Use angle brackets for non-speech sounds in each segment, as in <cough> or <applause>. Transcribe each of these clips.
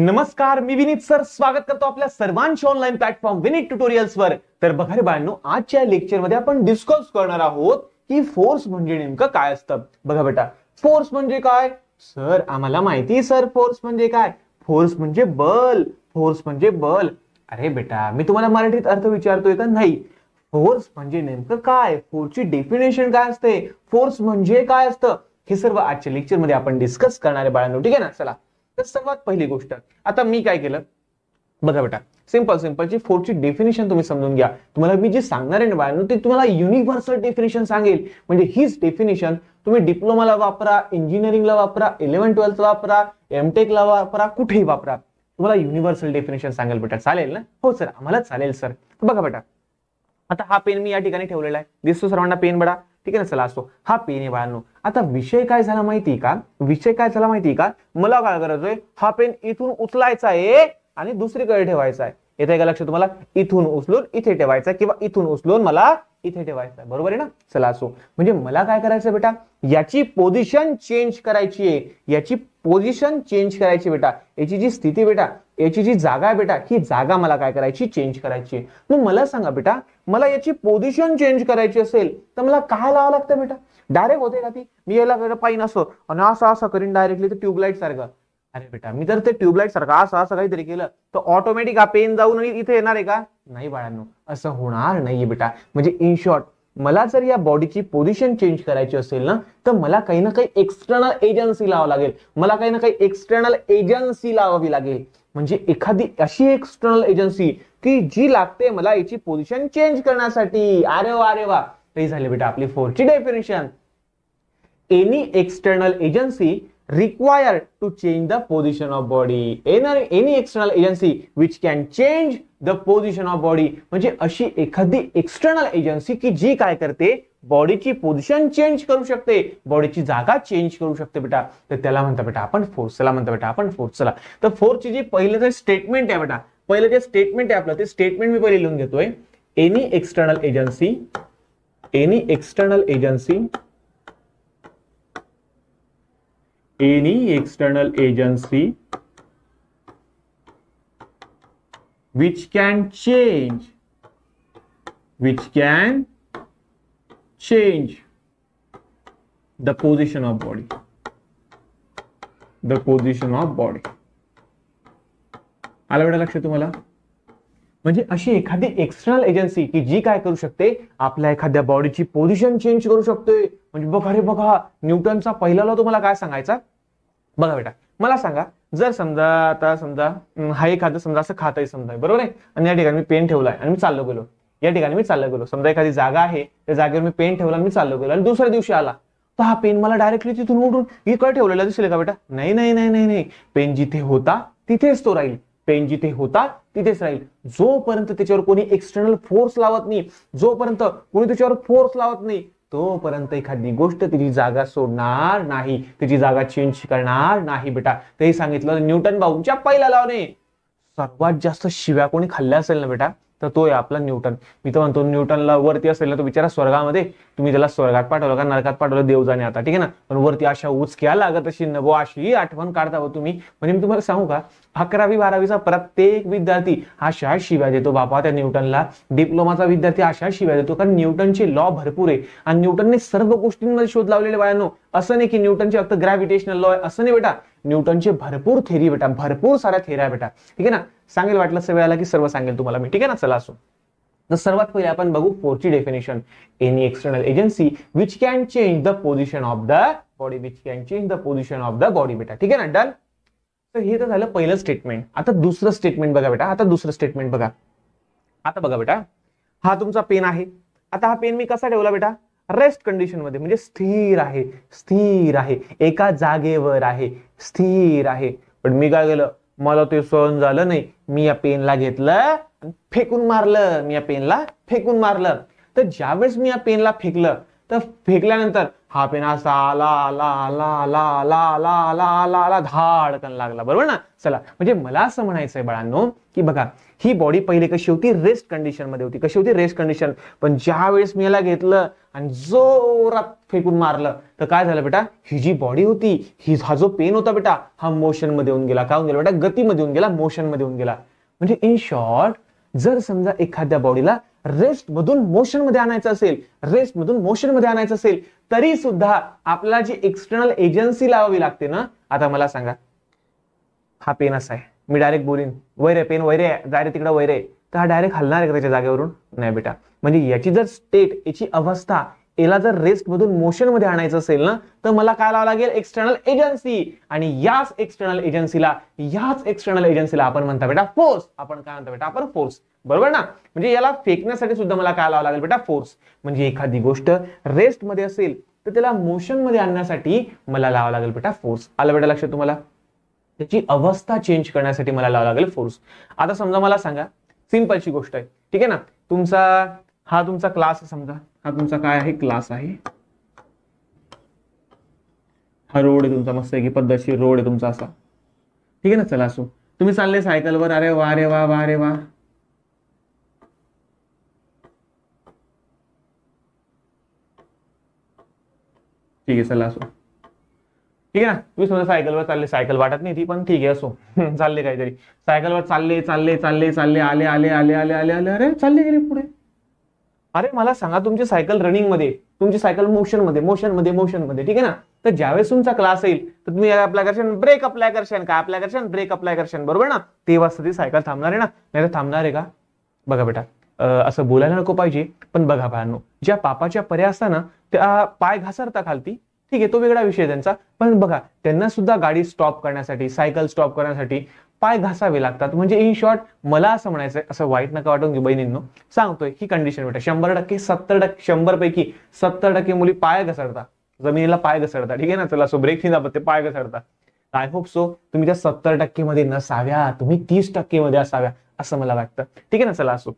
नमस्कार मी विनीत सर स्वागत करतो आपल्या सर्वांच्या ऑनलाईन प्लॅटफॉर्म विनीत वर तर बघा रे बाळांनो आजच्या लेक्चरमध्ये आपण डिस्कस करणार आहोत की फोर्स म्हणजे नेमकं काय असतं बघा बेटा फोर्स म्हणजे काय सर आम्हाला माहिती सर फोर्स म्हणजे काय फोर्स म्हणजे बल फोर्स म्हणजे बल अरे बेटा मी तुम्हाला मराठीत अर्थ विचारतोय का नाही फोर्स म्हणजे नेमकं काय ची डेफिनेशन काय असते फोर्स म्हणजे काय असतं हे सर्व आजच्या लेक्चरमध्ये आपण डिस्कस करणारे बाळांनो ठीक आहे ना चला तर सर्वात पहिली गोष्ट आता मी काय केलं बघा बेटा सिंपल सिंपलची ची डेफिनेशन तुम्ही समजून घ्या तुम्हाला मी जे सांगणार आहे ना ते तुम्हाला युनिव्हर्सल डेफिनेशन सांगेल म्हणजे हीच डेफिनेशन तुम्ही डिप्लोमाला वापरा इंजिनिअरिंगला वापरा इलेव्हन ट्वेल्थला वापरा एमटेकला वापरा कुठेही वापरा तुम्हाला युनिव्हर्सल डेफिनेशन सांगेल बेटा चालेल ना हो सर आम्हाला चालेल सर बघा बेटा आता हा पेन मी या ठिकाणी ठेवलेला आहे दिसतो सर्वांना पेन बडा ठीक आहे ना चला असतो हा पेन आहे e बाळांनो आता विषय काय झाला माहिती का विषय काय झाला माहिती का मला काय करायचंय हा पेन e इथून उचलायचा आहे आणि दुसरीकडे ठेवायचा आहे येथे काय का लक्ष तुम्हाला इथून उचलून इथे ठेवायचा किंवा इथून उचलून मला इथे ठेवायचा बरोबर आहे ना चला असो म्हणजे मला काय करायचं बेटा याची पोझिशन चेंज करायची आहे याची पोझिशन चेंज करायची बेटा याची जी स्थिती बेटा याची जी जागा आहे बेटा ही जागा मला काय करायची चेंज करायची मग मला सांगा बेटा मला याची पोझिशन चेंज करायची असेल तर मला काय लावा लागतं बेटा डायरेक्ट होते का ती मी याला पाहिजे असो आणि असं असं करीन डायरेक्टली तर ट्यूबलाईट सारखं अरे बेटा मी तर ते ट्यूबलाईट सारखं असं असं काहीतरी केलं तर ऑटोमॅटिक हा पेन जाऊन इथे येणार आहे का नाही बाळांनो असं होणार नाहीये बेटा म्हणजे इन शॉर्ट मला जर या बॉडीची पोझिशन चेंज करायची असेल ना तर मला काही ना काही एक्सटर्नल एजन्सी लावावं लागेल मला काही ना काही एक्सटर्नल एजन्सी लावावी लागेल म्हणजे एखादी अशी एक्सटर्नल एजन्सी की जी लागते मला याची पोझिशन चेंज करण्यासाठी अरे वा अरे वा ते झाले बेटा आपली फोरची definition any external agency require to change the position of body Any, any external agency which can change the position of body म्हणजे अशी एखादी एक्सटर्नल एजन्सी की जी काय करते बॉडीची पोझिशन चेंज करू शकते बॉडीची जागा चेंज करू शकते बेटा तर त्याला म्हणता बेटा आपण फोर्सला म्हणता बेटा आपण फोर्सला तर फोर्सची जी पहिलं जे स्टेटमेंट आहे बेटा पहिलं जे स्टेटमेंट आहे आपलं ते स्टेटमेंट मी पहिले लिहून घेतोय any external agency any external agency any external agency which can change which can change the position of body the position of body आलं बेटा लक्ष म्हणजे अशी एखादी एक्सटर्नल एजन्सी की जी काय करू शकते आपल्या एखाद्या बॉडीची पोझिशन चेंज करू शकते म्हणजे बघा रे बघा न्यूटनचा पहिला लॉ तुम्हाला काय सांगायचा बघा बेटा मला सांगा जर समजा आता समजा हा एखादं समजा असं खात आहे समजा बरोबर आहे आणि या ठिकाणी मी पेन ठेवला आहे आणि मी चाललो गेलो या ठिकाणी मी चाललो गेलो समजा एखादी जागा आहे त्या जागेवर मी पेन ठेवला मी चाललो गेलो आणि दुसऱ्या दिवशी आला तर हा पेन मला डायरेक्टली तिथून उठून इकडे ठेवलेला दिसले का बेटा नाही नाही नाही नाही नाही पेन जिथे होता तिथेच तो राहील पेन जिथे होता तिथेच राहील जोपर्यंत त्याच्यावर कोणी एक्सटर्नल फोर्स लावत नाही जोपर्यंत कोणी त्याच्यावर फोर्स लावत नाही तोपर्यंत एखादी गोष्ट तिची जागा सोडणार नाही तिची जागा चेंज करणार नाही बेटा ते सांगितलं न्यूटन भाऊच्या पहिल्या लावणे सर्वात जास्त शिव्या कोणी खाल्ल्या असेल ना बेटा तर तो आहे आपला न्यूटन मी तर म्हणतो न्यूटनला वरती असेल ना तो बिचारा स्वर्गामध्ये तुम्ही त्याला स्वर्गात पाठवलं का नरकात पाठवलं देव जाणे आता ठीक आहे ना पण वरती अशा उचक्या लागत अशी नवो अशी आठवण काढता तुम्ही म्हणजे मी तुम्हाला सांगू का अकरावी बारावीचा प्रत्येक विद्यार्थी हा शाळेत शिव्या देतो बापा त्या न्यूटनला डिप्लोमाचा विद्यार्थी शाळेत शिव्या देतो कारण न्यूटनचे लॉ भरपूर आहे आणि न्यूटनने सर्व गोष्टींमध्ये शोध लावलेले बाळांनो असं नाही की न्यूटनचे फक्त ग्रॅव्हिटेशनल लॉ आहे असं नाही बेटा न्यूटनचे भरपूर थेरी बेटा भरपूर साऱ्या थेऱ्या बेटा ठीक आहे ना सांगेल वाटलं सगळ्याला की सर्व सांगेल तुम्हाला मी ठीक आहे ना चला असो तर सर्वात पहिले आपण बघू फोरची definition any external agency which can change the position of the body which can change the position of the body बेटा ठीक आहे ना डन तर हे तर झालं पहिलं स्टेटमेंट आता दुसरं स्टेटमेंट बघा बेटा आता दुसरं स्टेटमेंट बघा आता बघा बेटा हा तुमचा पेन आहे आता हा पेन मी कसा ठेवला बेटा रेस्ट कंडिशन मध्ये म्हणजे स्थिर आहे स्थिर आहे एका जागेवर आहे स्थिर आहे पण मी काय केलं मला ते सहन झालं नाही मी या पेनला घेतलं फेकून मारलं मी या पेनला फेकून मारलं तर ज्यावेळेस मी या पेनला फेकलं तर फेकल्यानंतर हा पेन असा आला आला आला आला आला आला आला आला आला धाडकन लागला बरोबर ना चला म्हणजे मला असं म्हणायचंय बाळांनो की बघा ही बॉडी पहिले कशी होती रेस्ट कंडिशन मध्ये होती कशी होती रेस्ट कंडिशन पण ज्या वेळेस मी याला घेतलं आणि जोरात फेकून मारलं तर काय झालं बेटा ही जी बॉडी होती ही हा जो पेन होता बेटा हा मोशन मध्ये येऊन गेला काय होऊन गेला बेटा गतीमध्ये येऊन गेला मोशन मध्ये येऊन गेला म्हणजे इन शॉर्ट जर समजा एखाद्या बॉडीला रेस्ट मधून मोशन मध्ये आणायचं असेल रेस्ट मधून मोशन मध्ये आणायचं असेल तरी सुद्धा आपल्याला जी एक्सटर्नल एजन्सी लावावी लागते ना आता मला सांगा हा पेन असा आहे मी डायरेक्ट बोलीन वैरे पेन वैरे डायरेक्ट तिकडे वैरे तर हा डायरेक्ट हलणार आहे त्याच्या जागेवरून नाही बेटा म्हणजे याची जर स्टेट याची अवस्था याला जर रेस्ट मधून मोशन मध्ये आणायचं असेल ना तर मला काय लावा लागेल एक्सटर्नल एजन्सी आणि याच एक्सटर्नल एजन्सीला याच एक्सटर्नल एजन्सीला आपण म्हणता बेटा फोर्स आपण काय म्हणता बेटा आपण फोर्स बरोबर ना म्हणजे याला फेकण्यासाठी सुद्धा मला काय लावा लागेल बेटा फोर्स म्हणजे एखादी गोष्ट रेस्ट मध्ये असेल तर त्याला मोशन मध्ये आणण्यासाठी मला लावा लागेल बेटा फोर्स आला बेटा लक्षात तुम्हाला त्याची अवस्था चेंज करण्यासाठी मला लावा लागेल फोर्स आता समजा मला सांगा सिम्पलची गोष्ट आहे ठीक आहे ना तुमचा हा तुमचा क्लास समजा हा तुमचा काय आहे क्लास आहे हा रोड आहे तुमचा मस्त की पद्धतशीर रोड आहे तुमचा असा ठीक आहे ना चला असो तुम्ही चालले सायकलवर अरे वा रे वा वा रे वा ठीक आहे चला असो ठीक आहे ना तुम्ही समजा सायकलवर चालले सायकल वाटत नाही ती पण ठीक आहे असो <laughs> चालले काहीतरी सायकलवर चालले चालले चालले चालले आले आले आले आले आले आले अरे चालले गेले पुढे अरे मला सांगा तुमची सायकल रनिंग मध्ये तुमची सायकल मोशन मध्ये मोशन मध्ये मोशन मध्ये ठीक आहे ना तर ज्यावेळेस तुमचा क्लास येईल तर तुम्ही अप्लाय करशन ब्रेक अप्लाय करशन काय अप्लाय करशन ब्रेक अप्लाय करशन बरोबर ना ते वाजता ती सायकल थांबणार आहे ना नाही तर थांबणार आहे का बघा बेटा असं बोलायला नको पाहिजे पण बघा बाहेर ज्या पापाच्या पर्या असताना त्या पाय घासरता खालती ठीक आहे तो वेगळा विषय त्यांचा पण बघा त्यांना सुद्धा गाडी स्टॉप करण्यासाठी सायकल स्टॉप करण्यासाठी पाय घासावे लागतात म्हणजे इन शॉर्ट मला असं म्हणायचं असं वाईट नका वाटून की बहिणींनो सांगतोय ही कंडिशन बेटा शंभर टक्के सत्तर टक्के शंभर पैकी सत्तर टक्के मुली पाय घसरता जमिनीला पाय घसरता ठीक आहे ना चला सो ब्रेक दाबत ते पाय घसरता आय होप सो तुम्ही त्या सत्तर टक्के मध्ये नसाव्या तुम्ही तीस टक्के मध्ये असाव्या असं मला वाटतं ठीक आहे ना चला असो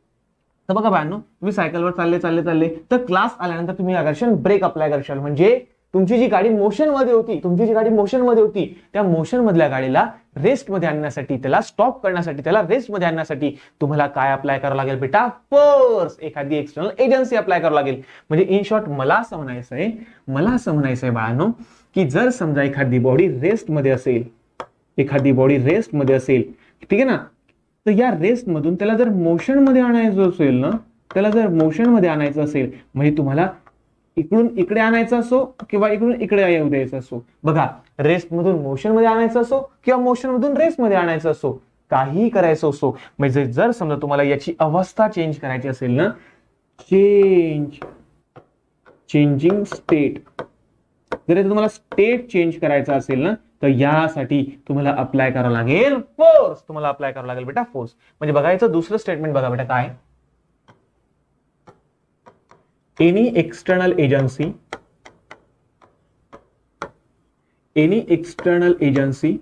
तर बघा बायांनो तुम्ही सायकलवर चालले चालले चालले तर क्लास आल्यानंतर तुम्ही घर्षण ब्रेक अप्लाय करशाल म्हणजे तुमची जी गाडी मध्ये होती तुमची जी गाडी मोशन मध्ये होती त्या मोशन मधल्या गाडीला रेस्ट मध्ये आणण्यासाठी त्याला स्टॉप करण्यासाठी त्याला रेस्ट मध्ये आणण्यासाठी तुम्हाला काय अप्लाय करावं लागेल बेटा फोर्स एखादी एक्सटर्नल एजन्सी अप्लाय करावं लागेल म्हणजे इन शॉर्ट मला असं म्हणायचं आहे मला असं म्हणायचं आहे बाळांनो की जर समजा एखादी बॉडी रेस्टमध्ये असेल एखादी बॉडी रेस्टमध्ये असेल ठीक आहे ना तर या रेस्टमधून त्याला जर मोशन मध्ये आणायचं असेल ना त्याला जर मोशन मध्ये आणायचं असेल म्हणजे तुम्हाला इकडून इकडे आणायचं असो किंवा इकडून इकडे येऊ द्यायचं असो बघा मोशन मध्ये आणायचं असो किंवा मोशन मोशनमधून रेस्टमध्ये आणायचं असो काही करायचं असो म्हणजे जर समजा तुम्हाला याची अवस्था चेंज करायची असेल ना चेंज चेंजिंग स्टेट जर तुम्हाला स्टेट चेंज करायचा असेल ना तर यासाठी तुम्हाला अप्लाय करावं लागेल फोर्स तुम्हाला अप्लाय करावं लागेल बेटा फोर्स म्हणजे बघायचं दुसरं स्टेटमेंट बघा बेटा काय any external agency any external agency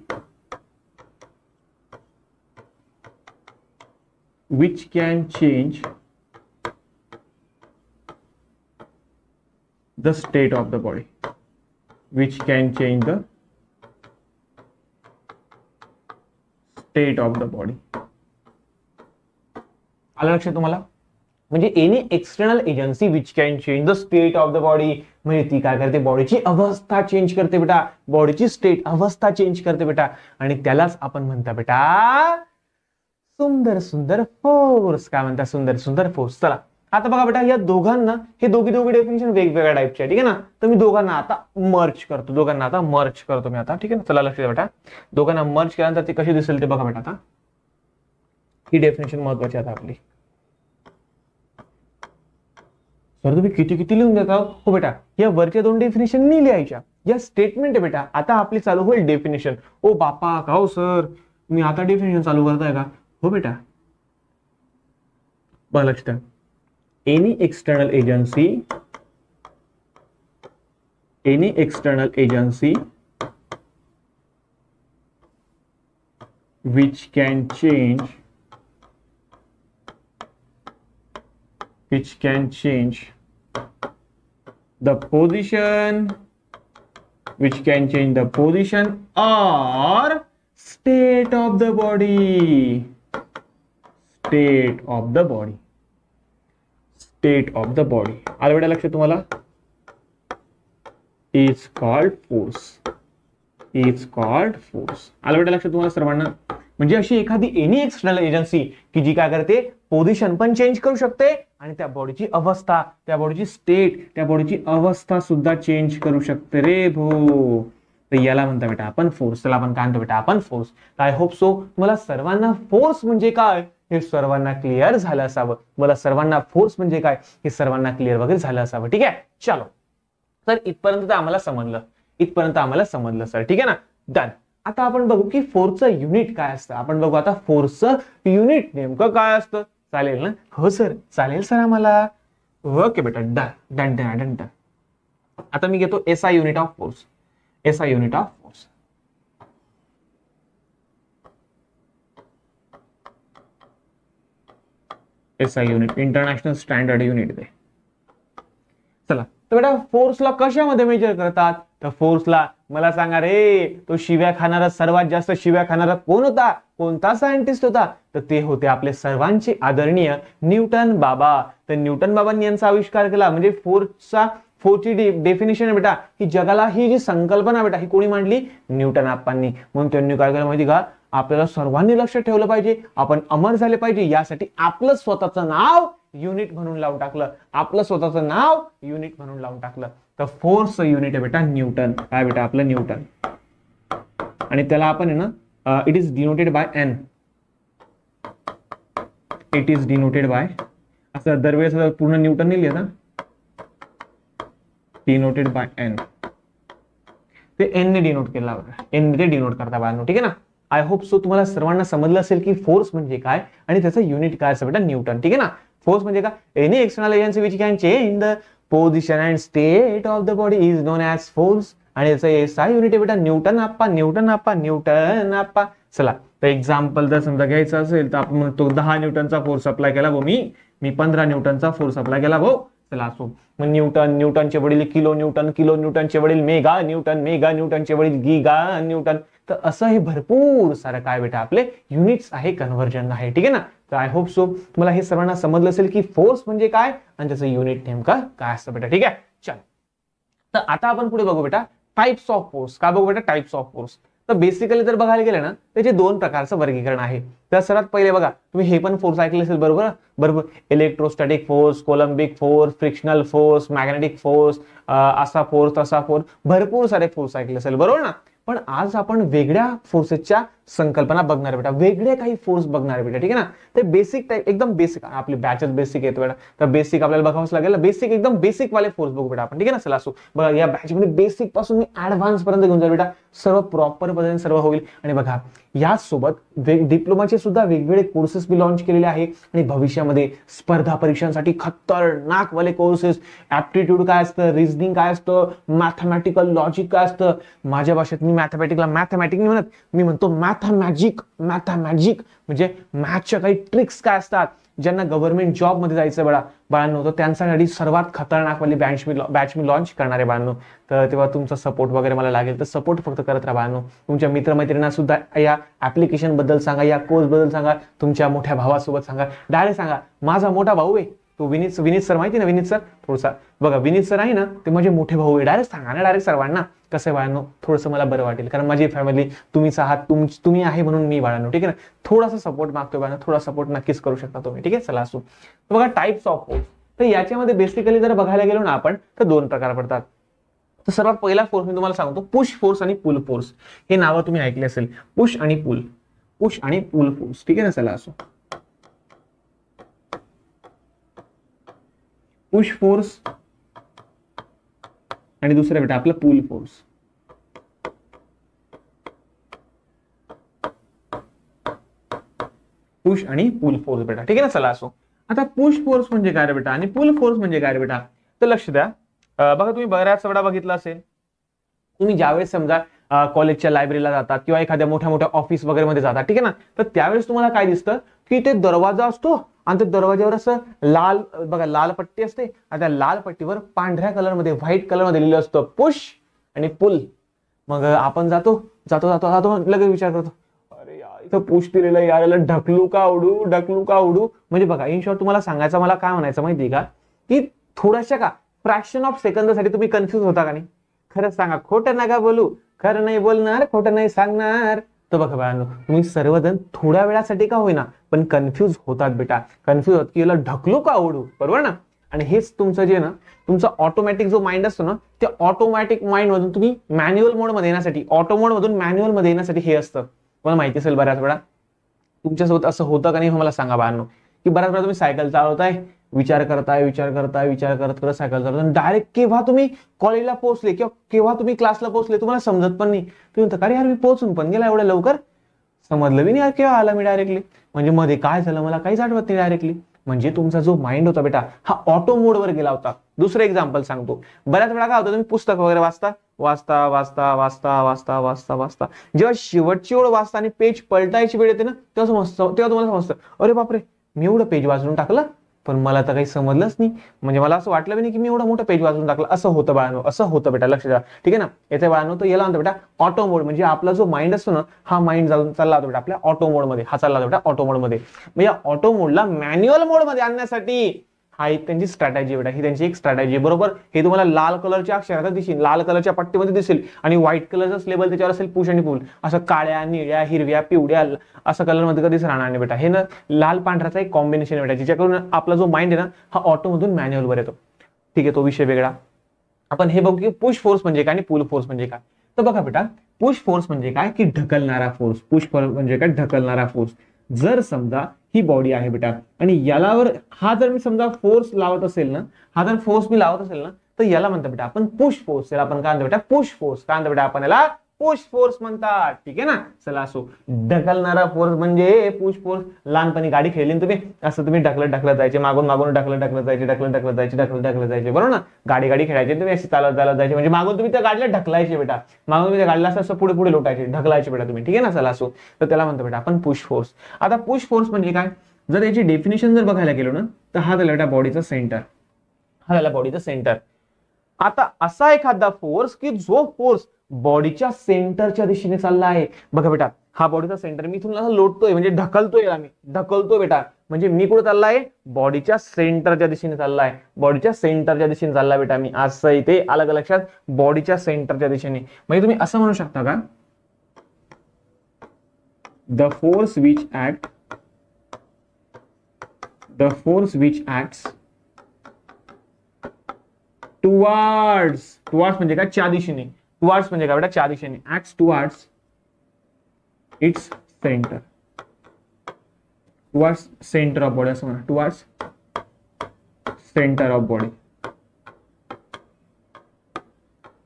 which can change the state of the body which can change the state of the body आलं लक्षात तुम्हाला म्हणजे any external agency which can change the state of the body म्हणजे ती काय करते बॉडीची अवस्था चेंज करते बेटा बॉडीची स्टेट अवस्था चेंज करते बेटा आणि त्यालाच आपण म्हणता बेटा सुंदर सुंदर फोर्स काय म्हणता सुंदर सुंदर फोर्स चला आता बघा बेटा या दोघांना हे दोघी दोघी डेफिनेशन वेगवेगळ्या टाईपचे ठीक आहे ना तर मी दोघांना आता मर्च करतो दोघांना आता मर्च करतो मी आता ठीक आहे ना चला लक्ष बेटा दोघांना मर्च केल्यानंतर ते कशी दिसेल ते बघा बेटा आता ही डेफिनेशन महत्वाची आता आपली सर तुम्ही किती किती लिहून देता हो बेटा या वरच्या दोन डेफिनेशन नाही लिहायच्या या स्टेटमेंट बेटा आता आपली चालू होईल डेफिनेशन ओ बापा का हो सर मी आता डेफिनेशन चालू करताय का हो बेटा बघा लक्ष any external agency any external agency which can change which can change the position which can change the position or state of the body state of the body state of the body आलवेड्या लक्ष तुम्हाला is called force is called force आलवेड्या लक्ष तुम्हाला सर्वांना म्हणजे अशी एखादी एनी एक्सटर्नल एजन्सी की जी काय करते पोझिशन पण चेंज करू शकते आणि त्या बॉडीची अवस्था त्या बॉडीची स्टेट त्या बॉडीची अवस्था सुद्धा चेंज करू शकते रे भो तर याला म्हणता बेटा आपण फोर्स त्याला आपण काय म्हणतो बेटा आपण फोर्स आय होप सो तुम्हाला सर्वांना फोर्स म्हणजे काय हे सर्वांना क्लिअर झालं असावं मला सर्वांना फोर्स म्हणजे काय हे सर्वांना क्लिअर वगैरे झालं असावं ठीक आहे चलो सर इथपर्यंत तर आम्हाला समजलं इथपर्यंत आम्हाला समजलं सर ठीक आहे ना डन आता आपण बघू की फोर्सचं युनिट काय असतं आपण बघू आता फोर्सचं युनिट नेमकं काय असतं चालेल ना हो सर चालेल सर आम्हाला ओके बेटा done done done done done आता मी घेतो SI unit of force SI unit of S unit international standard unit दे चला तर बेटा फोर्सला कशामध्ये मेजर करतात तर फोर्सला मला सांगा रे तो शिव्या खाणारा सर्वात जास्त शिव्या खाणारा कोण होता कोणता सायंटिस्ट होता तर ते होते आपले सर्वांचे आदरणीय न्यूटन बाबा तर न्यूटन बाबांनी यांचा आविष्कार केला म्हणजे फोर्सचा फोर्सची डे डेफिनेशन आहे बेटा ही जगाला ही जी संकल्पना बेटा ही कोणी मांडली न्यूटन आप्पांनी म्हणून त्यांनी काय केलं माहिती का आपल्याला सर्वांनी लक्ष ठेवलं पाहिजे आपण अमर झाले पाहिजे यासाठी आपलं स्वतःचं नाव युनिट म्हणून लावून टाकलं आपलं स्वतःचं नाव युनिट म्हणून लावून टाकलं तर फोर्स युनिट आहे बेटा न्यूटन काय बेटा आपलं न्यूटन आणि त्याला आपण आहे ना it is denoted by N it is denoted by असं दरवेळेस पूर्ण न्यूटन नाही लिहिलं डिनोटेड बाय एन ते एनने डिनोट केला एन ते डिनोट करता बाहेर ठीक आहे ना आय होप सो तुम्हाला सर्वांना समजलं असेल की फोर्स म्हणजे काय आणि त्याचं युनिट काय असं बेटा न्यूटन ठीक आहे ना फोर्स म्हणजे काय any external agency which can change the position and state of the body is known as force आणि त्याचा एस आय युनिट आहे बेटा न्यूटन आप्पा न्यूटन आप्पा न्यूटन आप्पा चला तर एक्झाम्पल जर समजा घ्यायचं असेल तर आपण म्हणतो दहा न्यूटनचा फोर्स अप्लाय केला भाऊ मी मी पंधरा न्यूटनचा फोर्स अप्लाय केला भाऊ चला असो मग न्यूटन न्यूटनचे वडील किलो न्यूटन किलो न्यूटनचे वडील मेगा न्यूटन मेगा न्यूटनचे वडील गिगा न्यूटन तर असं हे भरपूर सारं काय बेटा आपले युनिट्स आहे कन्व्हर्जन आहे ठीक आहे ना तर आय होप सो तुम्हाला हे सर्वांना समजलं असेल की फोर्स म्हणजे काय आणि त्याचं युनिट नेमकं काय असतं बेटा ठीक आहे चल तर आता आपण पुढे बघू बेटा टाइप्स ऑफ फोर्स का बघू बेटा टाइप्स ऑफ फोर्स तर बेसिकली जर बघायला गेलं ना त्याचे दोन प्रकारचं वर्गीकरण आहे तर सर्वात पहिले बघा तुम्ही हे पण फोर्स ऐकले असेल बरोबर बरोबर electrostatic force Coulombic force frictional force magnetic force असा फोर्स तसा फोर्स भरपूर सारे फोर्स ऐकले असेल बरोबर ना पण आज आपण वेगळ्या फोर्सेसच्या संकल्पना बघणार बेटा वेगळे काही फोर्स बघणार बेटा ठीक आहे ना ते बेसिक टाईप एकदम बेसिक आपले बॅचेस बेसिक येतो बेटा तर बेसिक आपल्याला बघावंच लागेल बेसिक एकदम बेसिक वाले फोर्स बघू बेटा आपण ठीक आहे ना चला या बॅच मध्ये बेसिक पासून मी ऍडव्हान्स पर्यंत घेऊन जा बेटा सर्व प्रॉपर पद्धतीने सर्व होईल आणि बघा याचसोबत डिप्लोमाचे सुद्धा वेगवेगळे कोर्सेस मी लॉन्च केलेले आहे आणि भविष्यामध्ये स्पर्धा परीक्षांसाठी खतरनाक वाले कोर्सेस ऍप्टिट्यूड काय असतं रिजनिंग काय असतं मॅथमॅटिकल लॉजिक काय असतं माझ्या भाषेत मी मॅथमॅटिकला मॅथमॅटिक म्हणत मी म्हणतो मॅथ मॅथमॅजिक मॅजिक मॅजिक म्हणजे मॅथच्या काही ट्रिक्स काय असतात ज्यांना गव्हर्नमेंट जॉब मध्ये जायचं बळा बाळांनो तर त्यांच्यासाठी सर्वात वाली बॅच म्हणजे मी बॅच मी लॉन्च करणार आहे बाळांनो तर तेव्हा तुमचा सपोर्ट वगैरे मला लागेल तर सपोर्ट फक्त करत राहा बाळांनो तुमच्या मित्रमैत्रिणींना सुद्धा या ऍप्लिकेशन बद्दल सांगा या कोर्स बद्दल सांगा तुमच्या मोठ्या भावासोबत सांगा डायरेक्ट सांगा माझा मोठा भाऊ आहे तो विनीत विनीत सर माहिती ना विनीत सर थोडसा बघा विनीत सर आहे ना ते माझे मोठे भाऊ आहे डायरेक्ट सांगा ना डायरेक्ट सर्वांना कसं आहे बाळांनो थोडंसं मला बरं वाटेल कारण माझी फॅमिली तुम्हीच आहात तुम तुम्ही आहे म्हणून मी बाळांनो ठीक आहे ना थोडासा सपोर्ट मागतो बाळांनो थोडा सपोर्ट नक्कीच करू शकता तुम्ही ठीक आहे चला असू बघा टाईप्स ऑफ फोर्स तर याच्यामध्ये बेसिकली जर बघायला गेलो ना आपण तर दोन प्रकार पडतात तर सर्वात पहिला फोर्स मी तुम्हाला सांगतो पुश फोर्स आणि पुल फोर्स हे नावं तुम्ही ऐकले असेल पुश आणि पुल पुश आणि पुल फोर्स ठीक आहे ना चला असो पुश फोर्स आणि दुसरं बेटा आपला पूल फोर्स पुश आणि पूल फोर्स बेटा ठीक आहे ना चला असो आता पुश फोर्स म्हणजे काय बेटा आणि पूल फोर्स म्हणजे काय बेटा तर लक्ष द्या बघा तुम्ही बऱ्याच वेळा बघितला असेल तुम्ही ज्यावेळेस समजा कॉलेजच्या लायब्ररीला जातात किंवा एखाद्या मोठ्या मोठ्या ऑफिस वगैरे मध्ये जातात ठीक आहे ना तर त्यावेळेस तुम्हाला काय दिसतं की ते दरवाजा असतो आणि त्या दरवाज्यावर असं लाल बघा लाल पट्टी असते आणि त्या लाल पट्टीवर पांढऱ्या कलरमध्ये व्हाईट कलरमध्ये लिहिलं असतं पुश आणि पुल मग आपण जातो जातो जातो जातो लगेच विचार करतो अरे इथं पुश दिलेलं यार याला ढकलू का उडू ढकलू का उडू म्हणजे बघा इन शॉर्ट तुम्हाला सांगायचं मला काय म्हणायचं माहिती का की थोड्याशा का फ्रॅक्शन ऑफ सेकंदासाठी तुम्ही कन्फ्यूज होता का नाही खरंच सांगा खोटं का बोलू खरं नाही बोलणार खोटं नाही सांगणार तर बघा बाळांनो तुम्ही सर्वजण थोड्या वेळासाठी का होईना पण कन्फ्यूज होतात बेटा कन्फ्यूज होत की याला ढकलू का आवडू बरोबर ना आणि हेच तुमचं जे ना तुमचा ऑटोमॅटिक जो माइंड असतो ना ते ऑटोमॅटिक माइंड मधून तुम्ही मॅन्युअल मोड मध्ये येण्यासाठी ऑटो मोड मधून मॅन्युअल मध्ये येण्यासाठी हे असतं तुम्हाला माहिती असेल बऱ्याच वेळा तुमच्यासोबत असं होतं का नाही मला सांगा बाळांनो की बऱ्याच वेळा तुम्ही सायकल चालवताय विचार करताय विचार करताय विचार करत करत सायकल करत डायरेक्ट केव्हा तुम्ही कॉलेजला पोहोचले किंवा केव्हा तुम्ही क्लासला पोहोचले तुम्हाला समजत पण नाही तुम्ही म्हणता अरे यार मी पोहोचून पण गेला एवढ्या लवकर समजलं बी नाही यार केव्हा आला मी डायरेक्टली म्हणजे मध्ये काय झालं मला काहीच आठवत नाही डायरेक्टली म्हणजे तुमचा जो माइंड होता बेटा हा ऑटो मोडवर गेला होता दुसरं एक्झाम्पल सांगतो बऱ्याच वेळा काय होतं तुम्ही पुस्तक वगैरे वाचता वाचता वाचता वाचता वाचता वाचता वाचता जेव्हा शेवटची ओळ वाचता आणि पेज पलटायची वेळ येते ना तेव्हा समजतं तेव्हा तुम्हाला समजतं अरे बापरे मी एवढं पेज वाचून टाकलं पण मला तर काही समजलंच नाही म्हणजे मला असं वाटलं नाही की मी एवढा मोठा पेज वाजून टाकला असं होतं बाळानो असं होतं बेटा लक्ष द्या ठीक आहे ना येते बाळानो तर याला म्हणतो बेटा ऑटो मोड म्हणजे आपला जो माइंड असतो ना हा माइंड जाऊन चालला होता बेटा आपल्या ऑटो मोडमध्ये हा चालला होता बेटा ऑटो मोडमध्ये म्हणजे ऑटो मोडला मॅन्युअल मोडमध्ये आणण्यासाठी हा एक त्यांची स्ट्रॅटजी बेटा ही त्यांची एक स्ट्रॅटजी बरोबर हे तुम्हाला लाल कलरच्या अक्षरात दिसेल लाल कलरच्या पट्टीमध्ये दिसेल आणि व्हाईट कलरचाच लेबल त्याच्यावर असेल पुश आणि पुल असं काळ्या निळ्या हिरव्या पिवळ्या असं कलरमध्ये कधीच राहणार नाही बेटा हे ना लाल पांढराचा एक कॉम्बिनेशन बेटा ज्याच्याकडून आपला जो माइंड आहे ना हा ऑटोमधून मॅन्युअलवर येतो ठीक आहे तो विषय वेगळा आपण हे बघू की पुश फोर्स म्हणजे काय आणि पुल फोर्स म्हणजे काय तर बघा बेटा पुश फोर्स म्हणजे काय की ढकलणारा फोर्स पुश फोर्स म्हणजे काय ढकलणारा फोर्स जर समजा ही बॉडी आहे बेटा आणि यालावर हा जर मी समजा फोर्स लावत असेल ना हा जर फोर्स मी लावत असेल ना तर याला म्हणतो बेटा आपण पुश फोर्स याला आपण काय म्हणतो बेटा पुश फोर्स काय म्हणतो बेटा आपण याला पुश फोर्स म्हणतात ठीक आहे ना चला असो ढकलणारा फोर्स म्हणजे पुश फोर्स लहानपणी गाडी खेळली तुम्ही असं तुम्ही ढकलत ढकलत जायचे मागून मागून ढकलत ढकलत जायचे ढकलत ढकलत जायचे ढकलत ढकलत जायचे बरोबर ना गाडी गाडी खेळायची तुम्ही असे चालत चालत जायचे म्हणजे मागून तुम्ही त्या गाडीला ढकलायचे बेटा मागून तुम्ही त्या गाडीला असं पुढे पुढे लोटायचे ढकलायचे बेटा तुम्ही ठीक आहे ना चला असो तर त्याला म्हणतो बेटा आपण पुश फोर्स आता पुश फोर्स म्हणजे काय जर याची डेफिनेशन जर बघायला गेलो ना तर हा झाला बेटा बॉडीचा सेंटर हा झाला बॉडीचा सेंटर आता असा एखादा फोर्स की जो फोर्स बॉडीच्या सेंटरच्या दिशेने चालला आहे बघा बेटा हा बॉडीचा सेंटर मी इथून असं लोटतोय म्हणजे ढकलतोय आम्ही ढकलतोय बेटा म्हणजे मी कुठे चालला आहे बॉडीच्या सेंटरच्या दिशेने चालला आहे बॉडीच्या सेंटरच्या दिशेने चालला बेटा मी आज इथे अलग लक्षात बॉडीच्या सेंटरच्या दिशेने म्हणजे तुम्ही असं म्हणू शकता का the force which act the force which act towards towards म्हणजे काय च्या दिशेने टुवार्ड्स म्हणजे काय बेटा चार दिशेने acts towards its centre towards centre of body असं म्हणा towards centre of body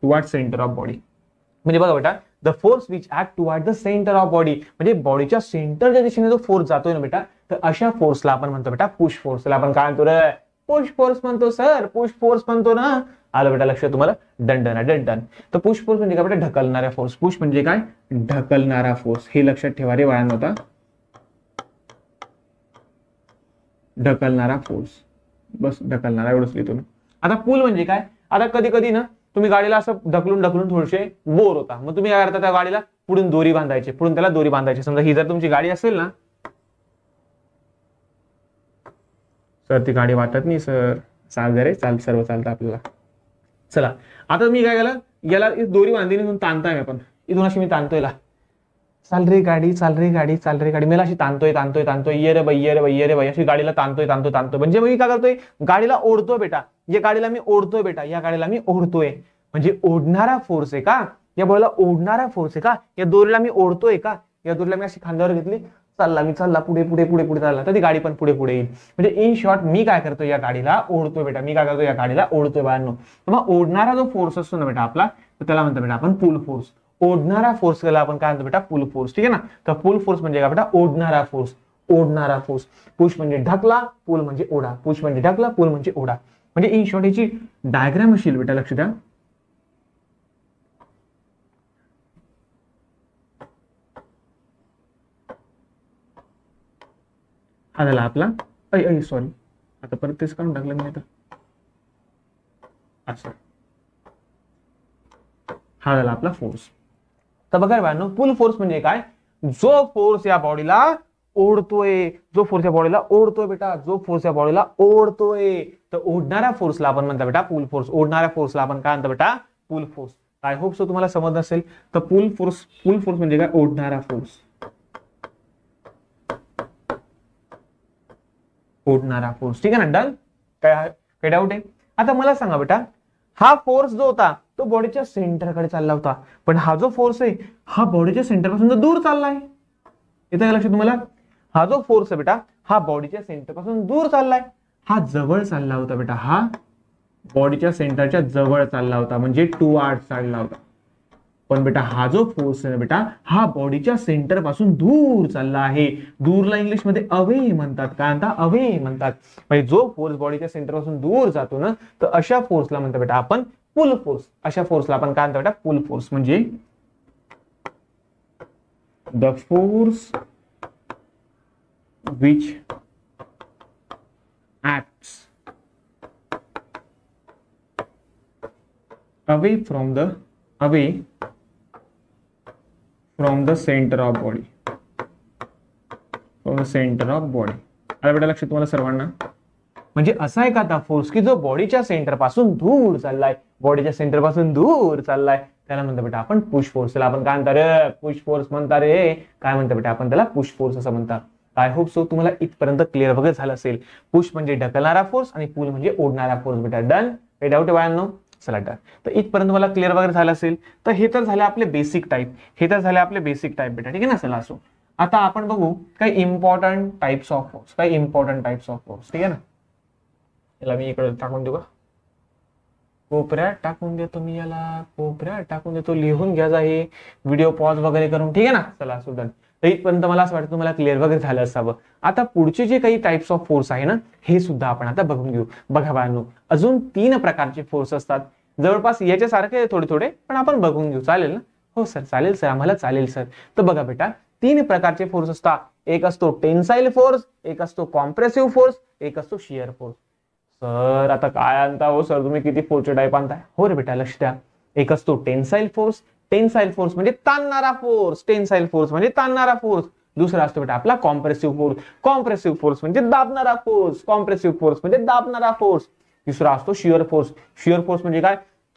toward centre of body म्हणजे बघा बेटा the force which act toward the centre of body म्हणजे बॉडीच्या सेंटरच्या दिशेने जो फोर्स जातोय ना बेटा तर अशा फोर्सला आपण म्हणतो बेटा पुश फोर्सला आपण काय म्हणतो रे पुश फोर्स म्हणतो सर पुश फोर्स म्हणतो ना आलं बेटा लक्ष तुम्हाला दंडन आहे दंडन तर पुश फोर्स म्हणजे काय बेटा ढकलणारा फोर्स पुश म्हणजे काय ढकलणारा फोर्स हे लक्षात ठेवा रे होता ढकलणारा फोर्स बस ढकलणारा एवढंच लिहितो मी आता पूल म्हणजे काय आता कधी कधी ना तुम्ही गाडीला असं ढकलून ढकलून थोडेसे बोर होता मग तुम्ही काय करता त्या गाडीला पुढून दोरी बांधायची पुढून त्याला दोरी बांधायची समजा ही जर तुमची गाडी असेल ना तर ती गाडी वाटत नाही सर चाल रे चाल सर्व चालतं आपल्याला चला आता मी काय केलं याला दोरी बांधणी ताणताय आपण इथून अशी मी ताणतोय चाल रे गाडी चाल रे गाडी चाल रे गाडी मला अशी ताणतोय ताणतोय ताणतोय ये रे बाई ये रे बाई ये रे बाई अशी गाडीला ताणतोय ताणतोय ताणतोय म्हणजे मी काय करतोय गाडीला ओढतोय बेटा या गाडीला मी ओढतोय बेटा या गाडीला मी ओढतोय म्हणजे ओढणारा फोर्स आहे का या बळाला ओढणारा फोर्स आहे का या दोरीला मी ओढतोय का या दोरीला मी अशी खांद्यावर घेतली चालला मी चालला पुढे पुढे पुढे पुढे चालला तर ती गाडी पण पुढे पुढे येईल म्हणजे इन शॉर्ट मी काय करतो या गाडीला ओढतोय बेटा मी काय करतो या गाडीला ओढतोय बाहेर तर मग ओढणारा जो फोर्स असतो ना बेटा आपला तर त्याला म्हणतो बेटा आपण पुल फोर्स ओढणारा फोर्स आपण काय म्हणतो बेटा पुल फोर्स ठीक आहे ना तर पुल फोर्स म्हणजे काय बेटा ओढणारा फोर्स ओढणारा फोर्स पुश म्हणजे ढकला पूल म्हणजे ओढा पुश म्हणजे ढकला पूल म्हणजे ओढा म्हणजे इन शॉर्ट याची डायग्राम असेल बेटा लक्ष द्या हा झाला आपला ऐ ऐ सॉरी आता परत तेच काढून टाकलं मी आता असं हा झाला आपला फोर्स तर बघा बायांनो फुल फोर्स म्हणजे काय जो फोर्स या बॉडीला ओढतोय जो फोर्स या बॉडीला ओढतोय बेटा जो फोर्स या बॉडीला ओढतोय तर ओढणाऱ्या फोर्सला आपण म्हणता बेटा पूल फोर्स ओढणाऱ्या फोर्सला आपण काय म्हणतो बेटा pull force I hope so तुम्हाला समज असेल तर पुल फोर्स पुल फोर्स म्हणजे काय ओढणारा फोर्स फोडणारा फोर्स ठीक आहे ना डन काय काय डाऊट आहे आता मला सांगा बेटा हा फोर्स जो होता तो बॉडीच्या सेंटरकडे चालला होता पण हा जो फोर्स आहे हा बॉडीच्या सेंटरपासून दूर चालला आहे येतं का लक्षात तुम्हाला हा जो फोर्स आहे बेटा हा बॉडीच्या सेंटरपासून दूर चाललाय हा जवळ चालला होता बेटा हा बॉडीच्या सेंटरच्या जवळ चालला होता म्हणजे टू आर्ट चालला होता पण बेटा हा जो फोर्स आहे बेटा हा बॉडीच्या सेंटर पासून दूर चालला आहे दूरला इंग्लिश मध्ये अवे म्हणतात काय म्हणतात अवे म्हणतात म्हणजे जो फोर्स बॉडीच्या सेंटर पासून दूर जातो ना तर अशा फोर्सला म्हणतात बेटा आपण पुल फोर्स अशा फोर्सला आपण काय म्हणतो बेटा पुल फोर्स म्हणजे the force which acts away from the away from the centre of body from the centre of body आता बेटा लक्षात तुम्हाला सर्वांना म्हणजे असा आहे का आता फोर्स की जो बॉडीच्या सेंटर पासून दूर चाललाय बॉडीच्या सेंटर पासून दूर चाललाय त्याला म्हणतो बेटा आपण पुश फोर्स आपण काय म्हणता रे पुश फोर्स म्हणता रे काय म्हणतो बेटा आपण त्याला पुश फोर्स असं म्हणतात आय होप सो तुम्हाला इथपर्यंत क्लिअर वगैरे झालं असेल पुश म्हणजे ढकलणारा फोर्स आणि पूल म्हणजे ओढणारा फोर्स बेटा डन हे डाऊट बाळांनो चला डन तर इथपर्यंत मला क्लिअर वगैरे झालं असेल तर हे तर झाले आपले बेसिक टाईप हे तर झाले आपले बेसिक टाईप बेटा ठीक आहे ना चला असो आता आपण बघू काही इम्पॉर्टंट टाइप्स ऑफ फोर्स काही इम्पॉर्टंट टाईप्स ऑफ फोर्स ठीक आहे ना याला मी इकडे टाकून देऊ का कोपऱ्यात टाकून देतो मी याला कोपऱ्यात टाकून देतो लिहून घ्यायचा आहे व्हिडिओ पॉज वगैरे करून ठीक आहे ना चला असो डन तर इथपर्यंत मला असं वाटतं तुम्हाला क्लिअर वगैरे झालं असावं आता पुढचे जे काही टाइप्स ऑफ फोर्स आहे ना हे सुद्धा आपण आता बघून घेऊ बघा बांधू अजून तीन प्रकारचे फोर्स असतात जवळपास याच्यासारखे थोडे थोडे पण आपण बघून घेऊ चालेल ना हो सर चालेल सर आम्हाला चालेल सर तर बघा बेटा तीन प्रकारचे फोर्स असतात एक असतो टेन्साईल फोर्स एक असतो कॉम्प्रेसिव्ह फोर्स एक असतो शिअर फोर्स सर आता काय आणता हो सर तुम्ही किती फोर्सचे टाईप आणताय हो रे बेटा लक्ष द्या एक असतो टेन्साईल फोर्स टेन्साईल फोर्स म्हणजे ताणणारा फोर्स टेन्साईल फोर्स म्हणजे ताणणारा फोर्स दुसरा असतो बेटा आपला कॉम्प्रेसिव्ह फोर्स कॉम्प्रेसिव्ह फोर्स म्हणजे दाबणारा फोर्स कॉम्प्रेसिव्ह फोर्स म्हणजे दाबणारा फोर्स तिसरा असतो शिअर फोर्स शिअर फोर्स म्हणजे काय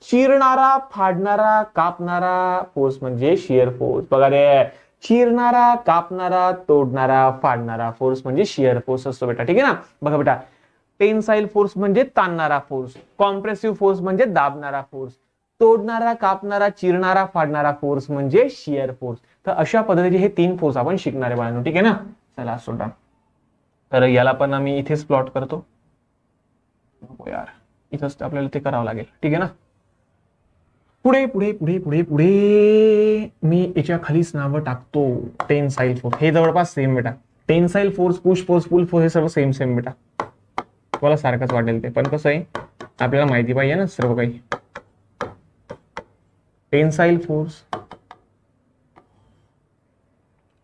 चिरणारा फाडणारा कापणारा फोर्स म्हणजे शिअर फोर्स बघा रे चिरणारा कापणारा तोडणारा फाडणारा फोर्स म्हणजे शिअर फोर्स असतो बेटा ठीक आहे ना बघा बेटा टेन्साईल फोर्स म्हणजे ताणणारा फोर्स कॉम्प्रेसिव्ह फोर्स म्हणजे दाबणारा फोर्स तोडणारा कापणारा चिरणारा फाडणारा फोर्स म्हणजे शिअर फोर्स तर अशा पद्धतीचे हे तीन फोर्स आपण शिकणारे बाळांनो ठीक आहे ना चला सोडा तर याला पण आम्ही इथेच प्लॉट करतो यार इथंच आपल्याला ते करावं लागेल ठीक आहे ना पुढे पुढे पुढे पुढे पुढे मी याच्या खालीच नावं टाकतो टेन्साईल फोर्स हे जवळपास सेम बेटा tensile force push force pull force हे सर्व सेम सेम बेटा तुम्हाला सारखंच वाटेल ते पण कसं आहे आपल्याला माहिती पाहिजे ना सर्व काही टेन्साइल फोर्स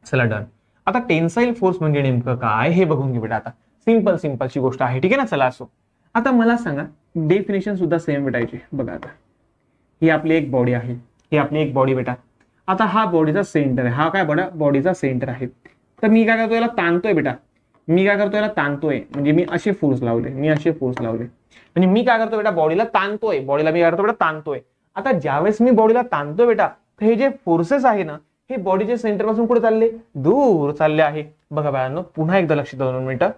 चला डन आता टेन्साईल फोर्स म्हणजे नेमकं काय हे बघून घेऊ बेटा आता सिंपल सिंपलची गोष्ट आहे ठीक आहे ना चला असो आता मला सांगा डेफिनेशन सुद्धा सेम भेटायचे बघा आता ही आपली एक बॉडी आहे ही आपली एक बॉडी बेटा आता हा बॉडीचा सेंटर आहे हा काय बडा बॉडीचा सेंटर आहे तर मी काय करतो याला ताणतोय बेटा मी काय करतो याला ताणतोय म्हणजे मी असे फोर्स लावले मी असे फोर्स लावले म्हणजे मी काय करतो बेटा बॉडीला ताणतोय बॉडीला मी काय करतो बेटा ताणतोय आता ज्यावेळेस मी बॉडीला ताणतो बेटा तर हे जे फोर्सेस आहे ना हे सेंटर पासून कुठे चालले दूर चालले आहे बघा बाळांनो पुन्हा एकदा लक्ष दोन मिनिटं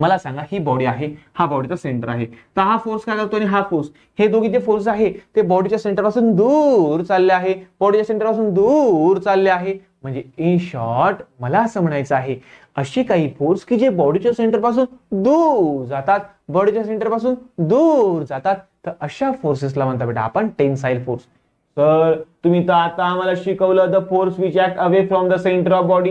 मला सांगा ही बॉडी आहे हा बॉडीचा सेंटर आहे तर हा फोर्स काय करतो आणि हा फोर्स हे दोघे जे फोर्स आहे ते बॉडीच्या सेंटरपासून दूर चालले आहे बॉडीच्या सेंटरपासून दूर चालले आहे म्हणजे इन शॉर्ट मला असं म्हणायचं आहे अशी काही फोर्स की जे बॉडीच्या सेंटरपासून दूर जातात बॉडीच्या सेंटरपासून दूर जातात तर अशा फोर्सेसला म्हणता बेटा आपण टेन्साईल फोर्स तर तुम्ही तर आता आम्हाला शिकवलं the force which act away from the centre of body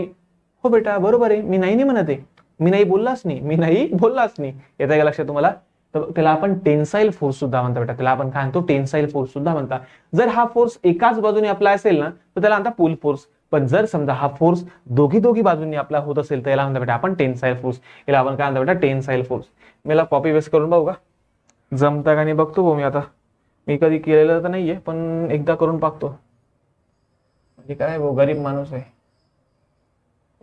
हो बेटा बरोबर आहे मी नाही नाही म्हणत आहे मी नाही बोललाच नाही मी नाही <laughs> बोललाच नाही येता का लक्षात तुम्हाला तर त्याला आपण टेन्साईल फोर्स सुद्धा म्हणता बेटा त्याला आपण काय म्हणतो टेन्साईल फोर्स सुद्धा म्हणता जर हा फोर्स एकाच बाजूने आपला असेल ना तर त्याला म्हणतात पुल फोर्स पण जर समजा हा फोर्स दोघी दोघी बाजूंनी आपला होत असेल तर याला म्हणता बेटा आपण टेन्साईल फोर्स याला आपण काय म्हणता बेटा टेन्साईल फोर्स मला कॉपी वेस्ट करून बघू का जमता का नाही बघतो भाऊ मी आता मी कधी केलेलं तर नाहीये पण एकदा करून पाहतो म्हणजे काय भाऊ गरीब माणूस आहे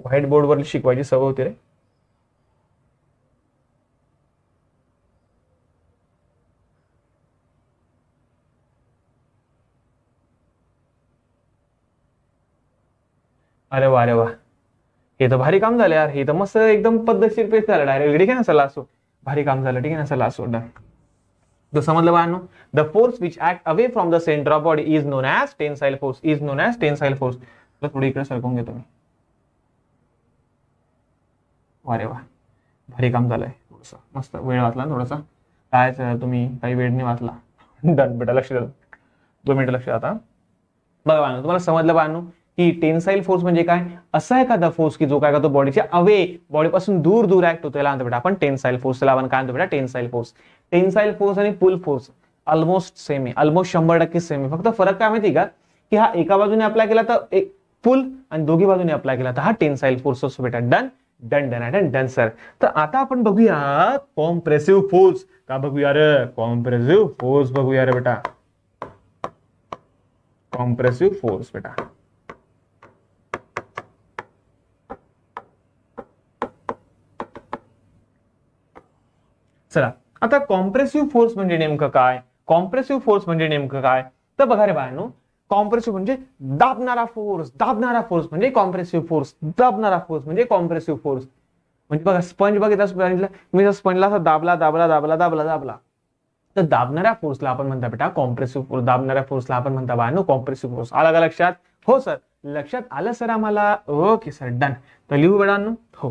व्हाईट वर शिकवायची सवय होती रे अरे वा अरे वा हे तर भारी काम झालं यार हे तर मस्त एकदम पद्धतशीर पे झालं डायरेक्ट ठीक आहे ना सल्ला असो भारी काम झालं ठीक आहे ना सल्ला असो डन तो समजलं बानो the force which act away from the centre of body is known as tensile force is known as tensile force थोडी इकडे सरकून घेतो अरे वाह भारी काम झालंय थोडंसं मस्त वेळ वाचला थोडासा काय तुम्ही काही वेळ नाही वाचला डन <laughs> बेटा लक्ष द्या दोन मिनिटं लक्ष आता बघा तुम्हाला समजलं बाळांनो की टेन्साईल फोर्स म्हणजे काय असा एखादा फोर्स की जो काय का तो बॉडीच्या अवे बॉडीपासून दूर दूर ऍक्ट होतो त्याला म्हणतो बेटा आपण टेन्साईल फोर्स त्याला आपण काय म्हणतो बेटा टेन्साईल फोर्स टेन्साइल फोर्स आणि पुल फोर्स ऑलमोस्ट सेम आहे ऑलमोस्ट शंभर टक्के सेम आहे फक्त फरक काय माहिती का की हा एका बाजूने अप्लाय केला तर एक पुल आणि दोघी बाजूने अप्लाय केला तर हा टेन्साइल फोर्स असतो बेटा done done done done done sir तर आता आपण बघूया कॉम्प्रेसिव्ह फोर्स का बघूया रे कॉम्प्रेसिव्ह फोर्स बघूया रे बेटा कॉम्प्रेसिव्ह फोर्स बेटा चला आता कॉम्प्रेसिव्ह फोर्स म्हणजे नेमकं काय कॉम्प्रेसिव्ह फोर्स म्हणजे नेमकं काय तर बघा रे बायानो कॉम्प्रेसिव्ह म्हणजे दाबणारा फोर्स दाबणारा फोर्स म्हणजे कॉम्प्रेसिव्ह फोर्स दाबणारा फोर्स म्हणजे कॉम्प्रेसिव्ह फोर्स म्हणजे बघा स्पंज बघितला मी जर स्पंजला असा दाबला दाबला दाबला दाबला दाबला तर दाबणाऱ्या फोर्सला आपण म्हणता बेटा कॉम्प्रेसिव्ह फोर्स दाबणाऱ्या फोर्सला आपण म्हणता बायानो कॉम्प्रेसिव्ह फोर्स आला का लक्षात हो सर लक्षात आलं सर आम्हाला ओके सर डन तर लिहू बेडांनो हो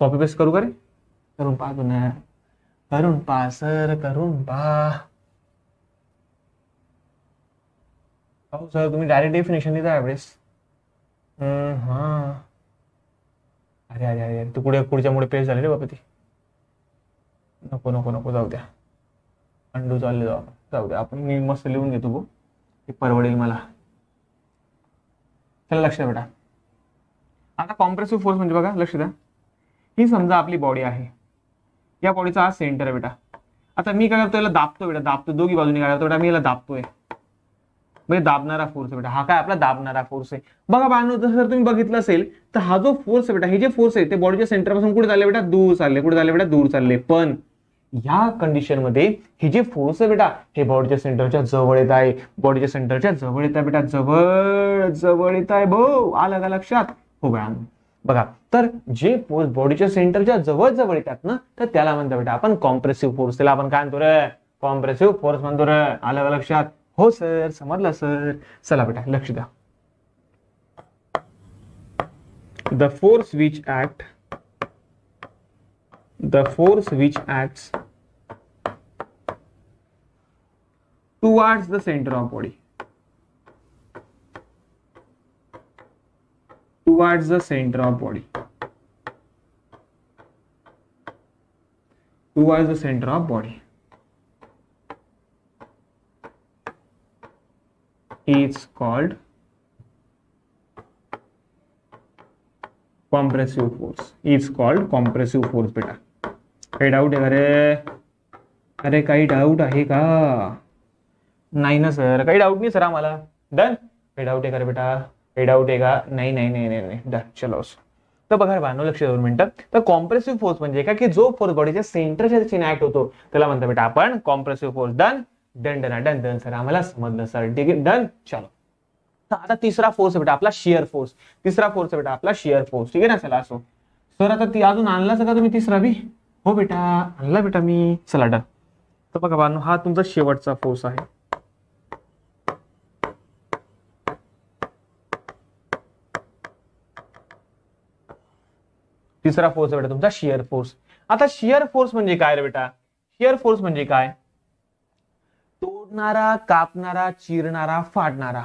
कॉपी पेस्ट करू का करून पाहतो ना करून पा सर करून पा हो सर तुम्ही डायरेक्ट डेफिनेशन देता ॲव्हरेज हा अरे अरे अरे तू पुढे पुढच्या मुळे झाले रे बाबा ती नको नको नको जाऊ द्या अंडू चालले जाऊ जाऊ द्या आपण मी मस्त लिहून घेतो बो हे परवडेल मला चला लक्ष बेटा आता कॉम्प्रेसिव्ह फोर्स म्हणजे बघा लक्ष द्या ही समजा आपली बॉडी आहे या बॉडीचा हा सेंटर आहे बेटा आता मी काय करतो याला दाबतो बेटा दाबतो दोघी बाजूने काय करतो बेटा मी याला दाबतोय म्हणजे दाबणारा फोर्स आहे बेटा हा काय आपला दाबणारा फोर्स आहे बघा बांधव जर तुम्ही बघितलं असेल तर हा जो फोर्स बेटा हे जे फोर्स आहे ते बॉडीच्या पासून कुठे चालले बेटा दूर चालले कुठे चालले बेटा दूर चालले पण या कंडिशन मध्ये हे जे फोर्स आहे बेटा हे बॉडीच्या सेंटरच्या जवळ येत आहे बॉडीच्या सेंटरच्या जवळ येत आहे बेटा जवळ जवळ येत आहे भाऊ आलं का लक्षात हो बाळा बघा तर जे फोर्स बॉडीच्या सेंटरच्या जवळ जवळ येतात ना तर त्याला म्हणतो बेटा आपण कॉम्प्रेसिव्ह फोर्स त्याला आपण काय म्हणतो रे कॉम्प्रेसिव्ह फोर्स म्हणतो रे आलं लक्षात हो सर समजलं सर चला बेटा लक्ष द्या the force which act the force which act towards the centre of body towards the center of body towards the center of body is called compressive force is called compressive force बेटा काही doubt आहे अरे अरे काही doubt आहे का नाही ना सर काही डाऊट नाही सर आम्हाला डन काही डाऊट आहे का बेटा हेड आउट आहे का नाही नाही नाही नाही नाही डन चलो तर बघा बानो लक्ष दोन मिनिटं तर कॉम्प्रेसिव्ह फोर्स म्हणजे का की जो फोर्स बॉडीच्या सेंटरच्या दिशेने ऍक्ट होतो त्याला म्हणतो बेटा आपण compressive force done done done done done sir आम्हाला समजलं सर ठीक आहे डन चलो तर आता तिसरा फोर्स आहे बेटा आपला शिअर फोर्स तिसरा फोर्स आहे बेटा आपला शिअर फोर्स ठीक आहे ना चला असो सर आता ती अजून आणला का तुम्ही तिसरा बी हो बेटा आणला बेटा मी चला डन तर बघा बानो हा तुमचा शेवटचा फोर्स आहे तिसरा फोर्स बेटा तुमचा शिअर फोर्स आता शिअर फोर्स म्हणजे काय रे बेटा शिअर फोर्स म्हणजे काय तोडणारा कापणारा चिरणारा फाडणारा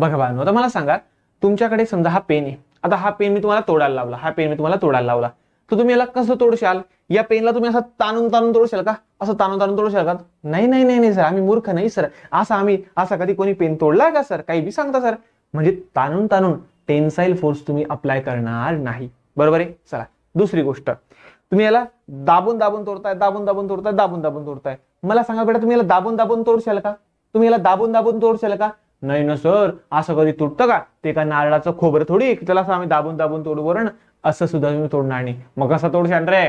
बघा बाळांनो आता मला सांगा तुमच्याकडे समजा हा पेन आहे आता हा पेन मी तुम्हाला तोडायला लावला हा पेन मी तुम्हाला तोडायला लावला तर तुम्ही याला कसं तोडशाल या पेनला तुम्ही असं ताणून ताणून तोडशाल का असं ताणून ताणून तोडशाल का नाही नाही नाही सर आम्ही मूर्ख नाही सर असं आम्ही असा कधी कोणी पेन तोडला का सर काही बी सांगता सर म्हणजे ताणून ताणून टेन्साईल फोर्स तुम्ही अप्लाय करणार नाही बरोबर आहे चला दुसरी गोष्ट तुम्ही याला दाबून दाबून तोडताय दाबून दाबून तोडताय दाबून दाबून तोडताय मला सांगा बेटा तुम्ही याला दाबून दाबून तोडशाल का तुम्ही याला दाबून दाबून तोडशाल का नाही ना सर असं कधी तुटतं का ते काय नारळाचं खोबर थोडी त्याला असं आम्ही दाबून दाबून तोडू वरण असं सुद्धा तुम्ही तोडणार नाही मग असं तोडशाल रे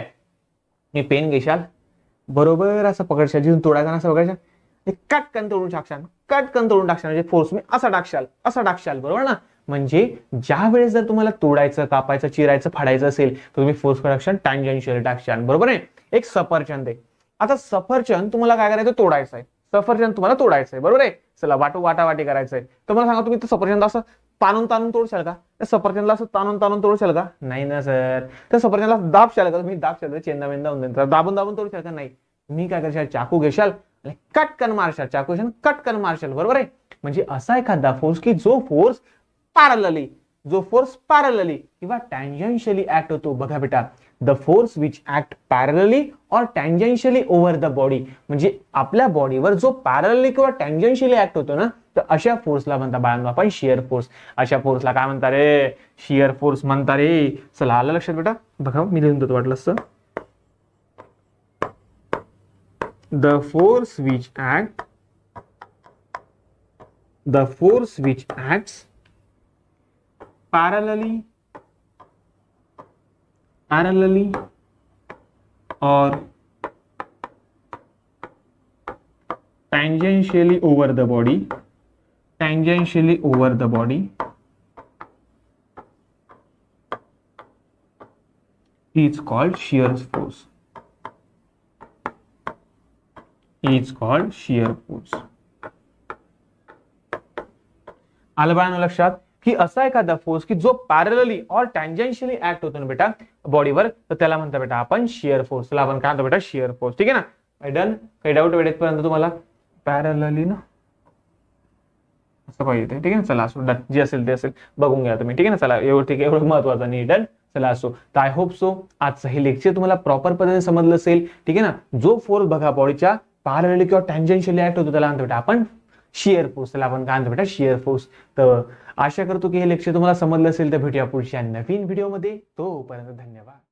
मी पेन घेशाल बरोबर असं पकडशाल जिथून तोडायचा असं पकडायचं कटकन तोडून टाकशाल कटकन तोडून टाकशाल म्हणजे फोर्स मी असा टाकशाल असं टाकशाल बरोबर ना म्हणजे ज्या वेळेस जर तुम्हाला तोडायचं कापायचं चिरायचं फाडायचं असेल तर तुम्ही फोर्स प्रोडक्शन टँजेन्शियल टॅक्शन बरोबर आहे एक सफरचंद आहे आता सफरचंद तुम्हाला काय करायचं तोडायचं आहे सफरचंद तुम्हाला तोडायचं आहे बरोबर आहे चला वाटो वाटावाटी करायचं आहे तर मला सांगा तुम्ही सफरचंद असं ताणून ताणून तोडशाल का सफरचंदला असं ताणून ताणून तोडशाल का नाही ना सर तर सफरचंदला दाबशाल का तुम्ही दाबशाल चेंदा मेंदा होऊन दाबून दाबून तोडशाल का नाही तुम्ही काय करशाल चाकू घेशाल कट कटकन मारशाल चाकू घेशाल कटकन मार्शल बरोबर आहे म्हणजे असा एखादा फोर्स की जो फोर्स पॅरलली जो फोर्स पॅरलली किंवा टँजेन्शियली ऍक्ट होतो बघा बेटा the force which act parallelly or tangentially over the body म्हणजे आपल्या बॉडीवर जो पॅरलली किंवा टँजेन्शियली ऍक्ट होतो ना तर अशा फोर्सला म्हणता बाळांनो आपण शिअर फोर्स अशा फोर्सला काय म्हणता रे शिअर फोर्स म्हणता रे चला आलं लक्षात बेटा बघा मी लिहून देतो वाटलं असं the force which act the force which acts parallelly parallelly or tangentially over the body tangentially over the body is called shear force is called shear force आल बाय लक्षा की असा एखादा फोर्स की जो पॅरलली और टँजेन्शियली ऍक्ट होतो ना बेटा बॉडीवर तर त्याला म्हणता बेटा आपण शिअर फोर्स त्याला आपण काय म्हणतो बेटा शेअर फोर्स ठीक आहे ना डन काही डाऊट वेळेपर्यंत तुम्हाला पॅरलली ना असं पाहिजे ठीक आहे ना चला असो डन जे असेल ते असेल बघून घ्या तुम्ही ठीक आहे ना चला एवढं ठीक आहे एवढं महत्वाचं नाही डन चला असो तर आय होप सो आजचं हे लेक्चर तुम्हाला प्रॉपर पद्धतीने समजलं असेल ठीक आहे ना जो फोर्स बघा बॉडीच्या पॅरलली किंवा टँजेन्शियली ऍक्ट होतो त्याला म्हणतो बेटा आपण शिअर फोर्स त्याला आपण काय म्हणतो बेटा शिअर फोर्स तर आशा करतो की हे लेक्चर तुम्हाला समजलं असेल तर भेटूया पुढच्या नवीन व्हिडिओमध्ये तोपर्यंत धन्यवाद